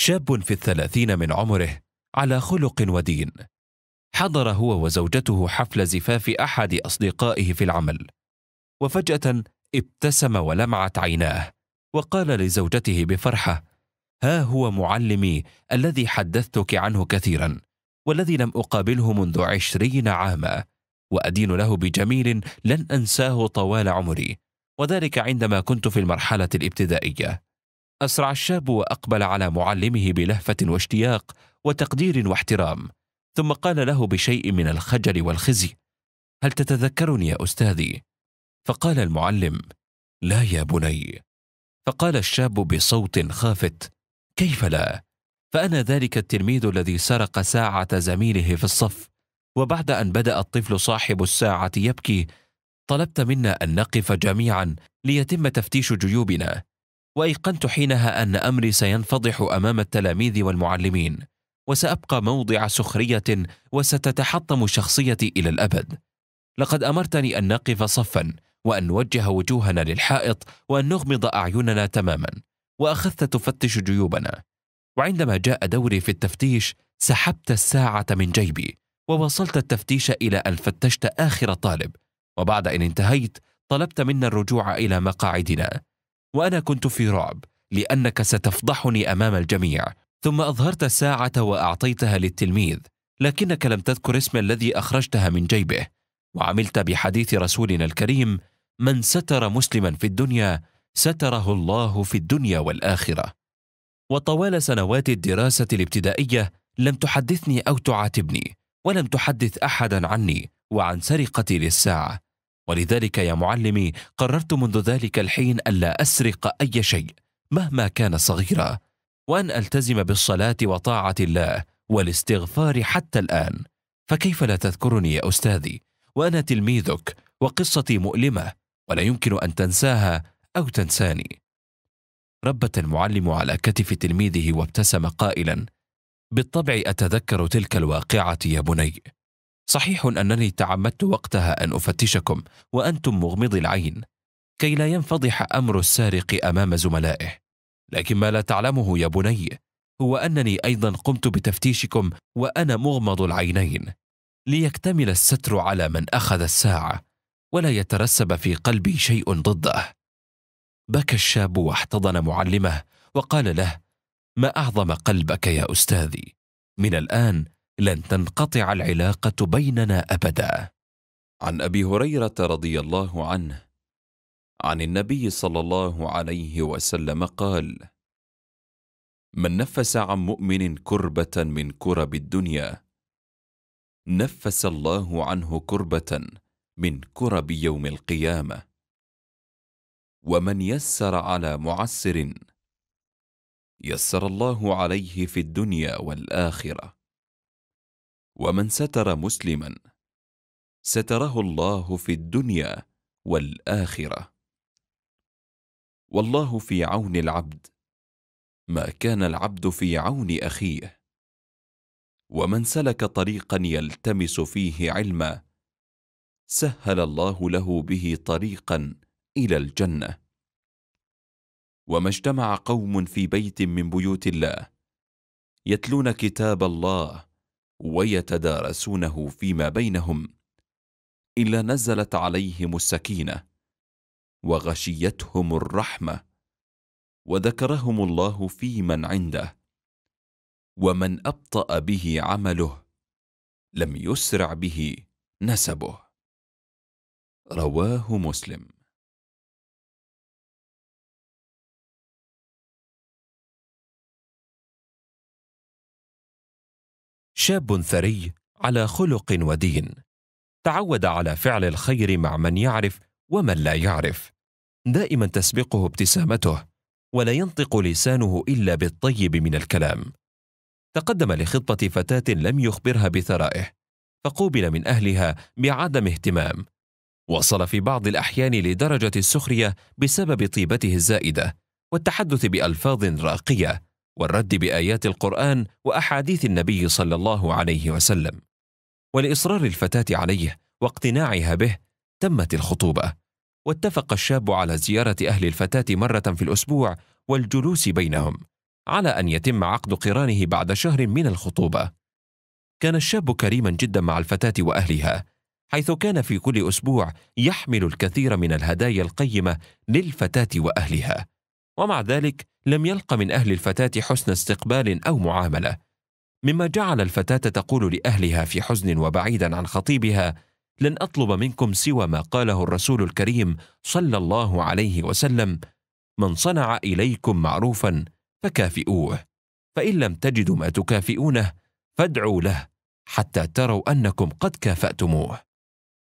شاب في الثلاثين من عمره على خلق ودين حضر هو وزوجته حفل زفاف احد اصدقائه في العمل وفجاه ابتسم ولمعت عيناه وقال لزوجته بفرحه ها هو معلمي الذي حدثتك عنه كثيرا والذي لم اقابله منذ عشرين عاما وادين له بجميل لن انساه طوال عمري وذلك عندما كنت في المرحله الابتدائيه أسرع الشاب وأقبل على معلمه بلهفة واشتياق وتقدير واحترام ثم قال له بشيء من الخجل والخزي هل تتذكرني يا أستاذي؟ فقال المعلم لا يا بني فقال الشاب بصوت خافت كيف لا؟ فأنا ذلك التلميذ الذي سرق ساعة زميله في الصف وبعد أن بدأ الطفل صاحب الساعة يبكي طلبت منا أن نقف جميعا ليتم تفتيش جيوبنا وايقنت حينها ان امري سينفضح امام التلاميذ والمعلمين وسابقى موضع سخريه وستتحطم شخصيتي الى الابد لقد امرتني ان نقف صفا وان نوجه وجوهنا للحائط وان نغمض اعيننا تماما واخذت تفتش جيوبنا وعندما جاء دوري في التفتيش سحبت الساعه من جيبي ووصلت التفتيش الى ان فتشت اخر طالب وبعد ان انتهيت طلبت منا الرجوع الى مقاعدنا وانا كنت في رعب لانك ستفضحني امام الجميع ثم اظهرت الساعه واعطيتها للتلميذ لكنك لم تذكر اسم الذي اخرجتها من جيبه وعملت بحديث رسولنا الكريم من ستر مسلما في الدنيا ستره الله في الدنيا والاخره وطوال سنوات الدراسه الابتدائيه لم تحدثني او تعاتبني ولم تحدث احدا عني وعن سرقتي للساعه ولذلك يا معلمي قررت منذ ذلك الحين ألا أسرق أي شيء مهما كان صغيرا وأن ألتزم بالصلاة وطاعة الله والاستغفار حتى الآن فكيف لا تذكرني يا أستاذي وأنا تلميذك وقصتي مؤلمة ولا يمكن أن تنساها أو تنساني ربت المعلم على كتف تلميذه وابتسم قائلا بالطبع أتذكر تلك الواقعة يا بني صحيح أنني تعمدت وقتها أن أفتشكم وأنتم مغمضي العين كي لا ينفضح أمر السارق أمام زملائه لكن ما لا تعلمه يا بني هو أنني أيضا قمت بتفتيشكم وأنا مغمض العينين ليكتمل الستر على من أخذ الساعة ولا يترسب في قلبي شيء ضده بكى الشاب واحتضن معلمه وقال له ما أعظم قلبك يا أستاذي من الآن لن تنقطع العلاقه بيننا ابدا عن ابي هريره رضي الله عنه عن النبي صلى الله عليه وسلم قال من نفس عن مؤمن كربه من كرب الدنيا نفس الله عنه كربه من كرب يوم القيامه ومن يسر على معسر يسر الله عليه في الدنيا والاخره ومن ستر مسلما ستره الله في الدنيا والاخره والله في عون العبد ما كان العبد في عون اخيه ومن سلك طريقا يلتمس فيه علما سهل الله له به طريقا الى الجنه وما اجتمع قوم في بيت من بيوت الله يتلون كتاب الله ويتدارسونه فيما بينهم الا نزلت عليهم السكينه وغشيتهم الرحمه وذكرهم الله في من عنده ومن ابطا به عمله لم يسرع به نسبه رواه مسلم شاب ثري على خلق ودين تعود على فعل الخير مع من يعرف ومن لا يعرف دائما تسبقه ابتسامته ولا ينطق لسانه الا بالطيب من الكلام تقدم لخطبه فتاه لم يخبرها بثرائه فقوبل من اهلها بعدم اهتمام وصل في بعض الاحيان لدرجه السخريه بسبب طيبته الزائده والتحدث بالفاظ راقيه والرد بايات القران واحاديث النبي صلى الله عليه وسلم ولاصرار الفتاه عليه واقتناعها به تمت الخطوبه واتفق الشاب على زياره اهل الفتاه مره في الاسبوع والجلوس بينهم على ان يتم عقد قرانه بعد شهر من الخطوبه كان الشاب كريما جدا مع الفتاه واهلها حيث كان في كل اسبوع يحمل الكثير من الهدايا القيمه للفتاه واهلها ومع ذلك لم يلق من أهل الفتاة حسن استقبال أو معاملة، مما جعل الفتاة تقول لأهلها في حزن وبعيدا عن خطيبها: لن أطلب منكم سوى ما قاله الرسول الكريم صلى الله عليه وسلم: من صنع إليكم معروفا فكافئوه، فإن لم تجدوا ما تكافئونه فادعوا له حتى تروا أنكم قد كافأتموه.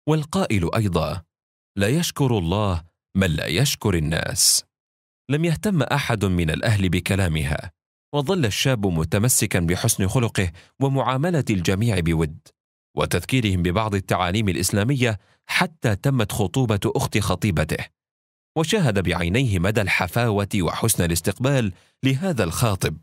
والقائل أيضا: لا يشكر الله من لا يشكر الناس. لم يهتم احد من الاهل بكلامها وظل الشاب متمسكا بحسن خلقه ومعامله الجميع بود وتذكيرهم ببعض التعاليم الاسلاميه حتى تمت خطوبه اخت خطيبته وشاهد بعينيه مدى الحفاوه وحسن الاستقبال لهذا الخاطب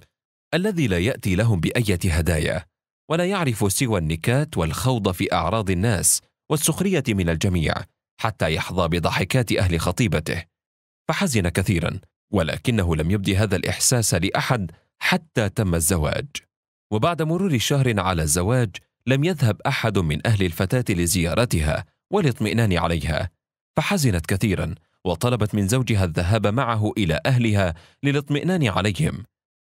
الذي لا ياتي لهم بايه هدايا ولا يعرف سوى النكات والخوض في اعراض الناس والسخريه من الجميع حتى يحظى بضحكات اهل خطيبته فحزن كثيرا ولكنه لم يبدي هذا الإحساس لأحد حتى تم الزواج وبعد مرور شهر على الزواج لم يذهب أحد من أهل الفتاة لزيارتها والاطمئنان عليها فحزنت كثيرا وطلبت من زوجها الذهاب معه إلى أهلها للاطمئنان عليهم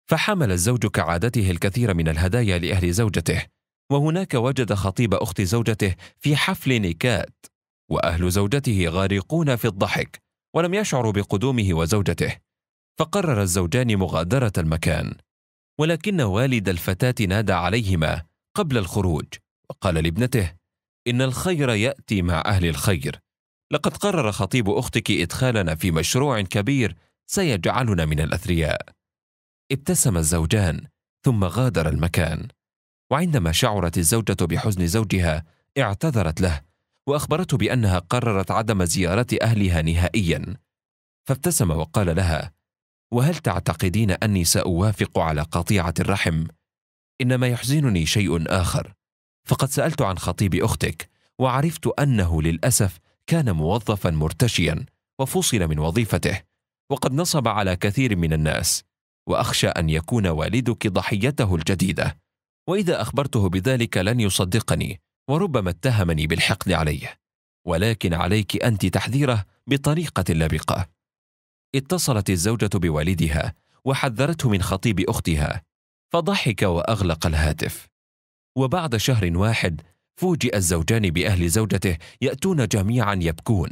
فحمل الزوج كعادته الكثير من الهدايا لأهل زوجته وهناك وجد خطيب أخت زوجته في حفل نكات وأهل زوجته غارقون في الضحك ولم يشعروا بقدومه وزوجته فقرر الزوجان مغادرة المكان ولكن والد الفتاة نادى عليهما قبل الخروج وقال لابنته إن الخير يأتي مع أهل الخير لقد قرر خطيب أختك إدخالنا في مشروع كبير سيجعلنا من الأثرياء ابتسم الزوجان ثم غادر المكان وعندما شعرت الزوجة بحزن زوجها اعتذرت له وأخبرته بأنها قررت عدم زيارة أهلها نهائيا فابتسم وقال لها وهل تعتقدين أني سأوافق على قطيعة الرحم؟ إنما يحزنني شيء آخر فقد سألت عن خطيب أختك وعرفت أنه للأسف كان موظفا مرتشيا وفصل من وظيفته وقد نصب على كثير من الناس واخشى ان يكون والدك ضحيته الجديده واذا اخبرته بذلك لن يصدقني وربما اتهمني بالحقد عليه ولكن عليك أنت تحذيره بطريقة لبقة اتصلت الزوجة بوالدها وحذرته من خطيب أختها فضحك وأغلق الهاتف وبعد شهر واحد فوجئ الزوجان بأهل زوجته يأتون جميعا يبكون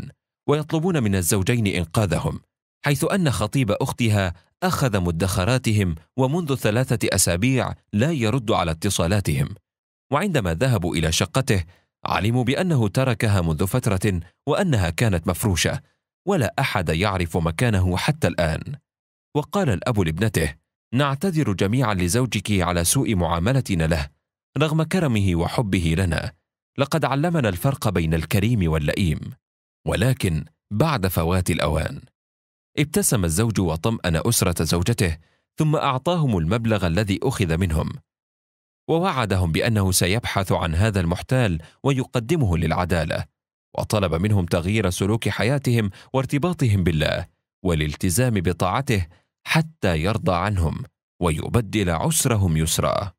ويطلبون من الزوجين إنقاذهم حيث أن خطيب أختها أخذ مدخراتهم ومنذ ثلاثة أسابيع لا يرد على اتصالاتهم وعندما ذهبوا إلى شقته علموا بأنه تركها منذ فترة وأنها كانت مفروشة ولا أحد يعرف مكانه حتى الآن وقال الأب لابنته نعتذر جميعا لزوجك على سوء معاملتنا له رغم كرمه وحبه لنا لقد علمنا الفرق بين الكريم واللئيم ولكن بعد فوات الأوان ابتسم الزوج وطمأن أسرة زوجته ثم أعطاهم المبلغ الذي أخذ منهم ووعدهم بانه سيبحث عن هذا المحتال ويقدمه للعداله وطلب منهم تغيير سلوك حياتهم وارتباطهم بالله والالتزام بطاعته حتى يرضى عنهم ويبدل عسرهم يسرا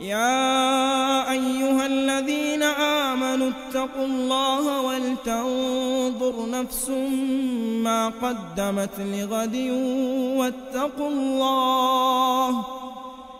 يا ايها الذين امنوا اتقوا الله ولتنظر نفس ما قدمت لغد واتقوا الله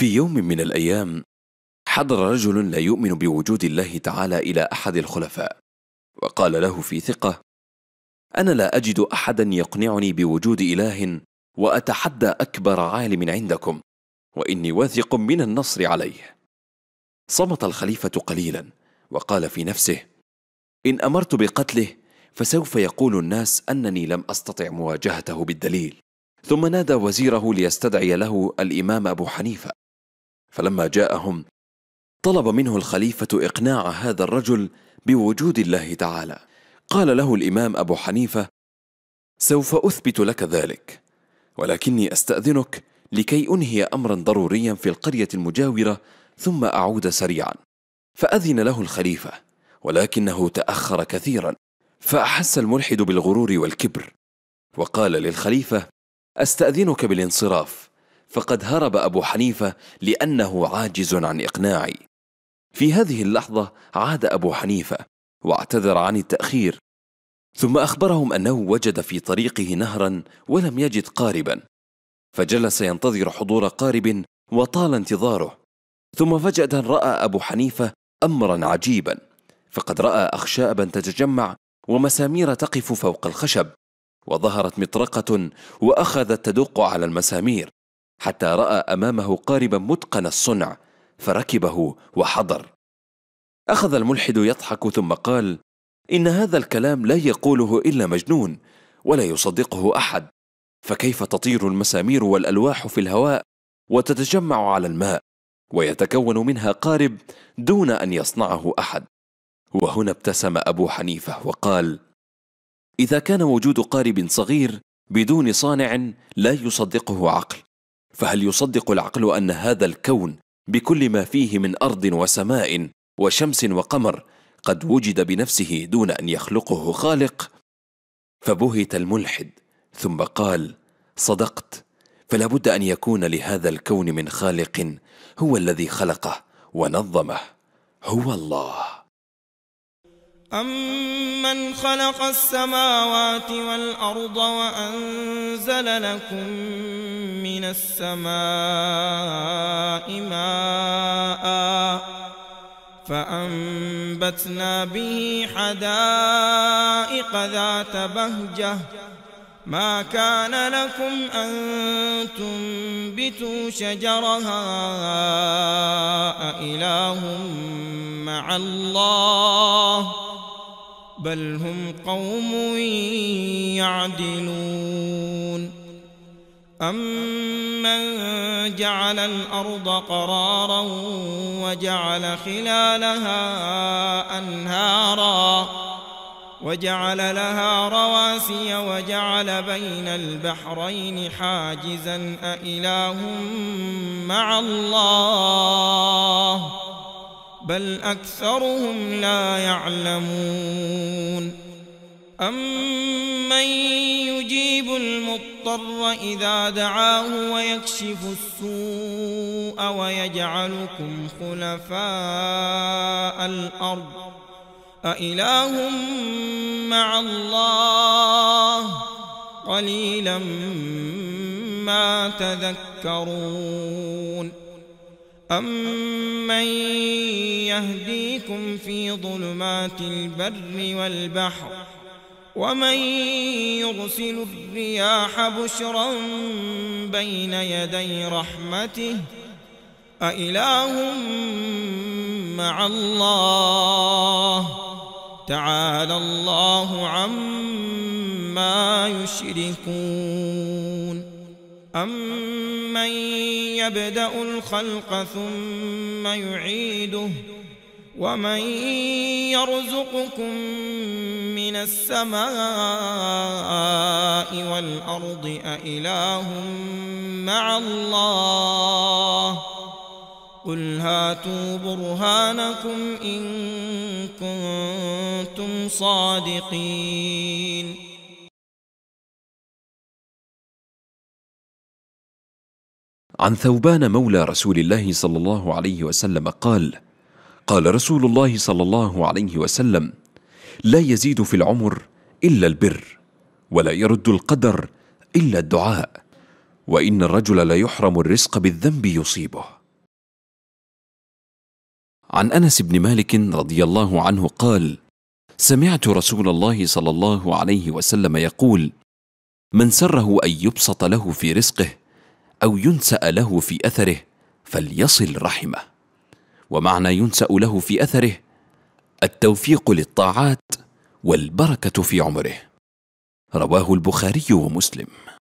في يوم من الأيام حضر رجل لا يؤمن بوجود الله تعالى إلى أحد الخلفاء وقال له في ثقة أنا لا أجد أحدا يقنعني بوجود إله وأتحدى أكبر عالم عندكم وإني واثق من النصر عليه صمت الخليفة قليلا وقال في نفسه إن أمرت بقتله فسوف يقول الناس أنني لم أستطع مواجهته بالدليل ثم نادى وزيره ليستدعي له الإمام أبو حنيفة فلما جاءهم طلب منه الخليفة إقناع هذا الرجل بوجود الله تعالى قال له الإمام أبو حنيفة سوف أثبت لك ذلك ولكني أستأذنك لكي أنهي أمرا ضروريا في القرية المجاورة ثم أعود سريعا فأذن له الخليفة ولكنه تأخر كثيرا فأحس الملحد بالغرور والكبر وقال للخليفة أستأذنك بالانصراف فقد هرب أبو حنيفة لأنه عاجز عن إقناعي في هذه اللحظة عاد أبو حنيفة واعتذر عن التأخير ثم أخبرهم أنه وجد في طريقه نهرا ولم يجد قاربا فجلس ينتظر حضور قارب وطال انتظاره ثم فجأة رأى أبو حنيفة أمرا عجيبا فقد رأى أخشابا تتجمع ومسامير تقف فوق الخشب وظهرت مطرقة وأخذت تدق على المسامير حتى راى امامه قاربا متقن الصنع فركبه وحضر اخذ الملحد يضحك ثم قال ان هذا الكلام لا يقوله الا مجنون ولا يصدقه احد فكيف تطير المسامير والالواح في الهواء وتتجمع على الماء ويتكون منها قارب دون ان يصنعه احد وهنا ابتسم ابو حنيفه وقال اذا كان وجود قارب صغير بدون صانع لا يصدقه عقل فهل يصدق العقل أن هذا الكون بكل ما فيه من أرض وسماء وشمس وقمر قد وجد بنفسه دون أن يخلقه خالق؟ فبهت الملحد ثم قال صدقت فلا بد أن يكون لهذا الكون من خالق هو الذي خلقه ونظمه هو الله أمن خلق السماوات والأرض وأنزل لكم من السماء ماء فأنبتنا به حدائق ذات بهجة ما كان لكم أن تنبتوا شجرها أإله مع الله بل هم قوم يعدلون أمن جعل الأرض قرارا وجعل خلالها أنهارا وجعل لها رواسي وجعل بين البحرين حاجزا أإله مع الله بل أكثرهم لا يعلمون أمن يجيب المضطر إذا دعاه ويكشف السوء ويجعلكم خلفاء الأرض أإله مع الله قليلا ما تذكرون أمن يهديكم في ظلمات البر والبحر ومن يرسل الرياح بشرا بين يدي رحمته أإله مع الله تعالى الله عما يشركون أمن يبدأ الخلق ثم يعيده ومن يرزقكم من السماء والأرض أإله مع الله قل هاتوا برهانكم إن كنتم صادقين عن ثوبان مولى رسول الله صلى الله عليه وسلم قال قال رسول الله صلى الله عليه وسلم لا يزيد في العمر إلا البر ولا يرد القدر إلا الدعاء وإن الرجل ليحرم الرزق بالذنب يصيبه عن أنس بن مالك رضي الله عنه قال سمعت رسول الله صلى الله عليه وسلم يقول من سره أن يبسط له في رزقه أو ينسأ له في أثره فليصل رحمه ومعنى ينسأ له في أثره التوفيق للطاعات والبركة في عمره رواه البخاري ومسلم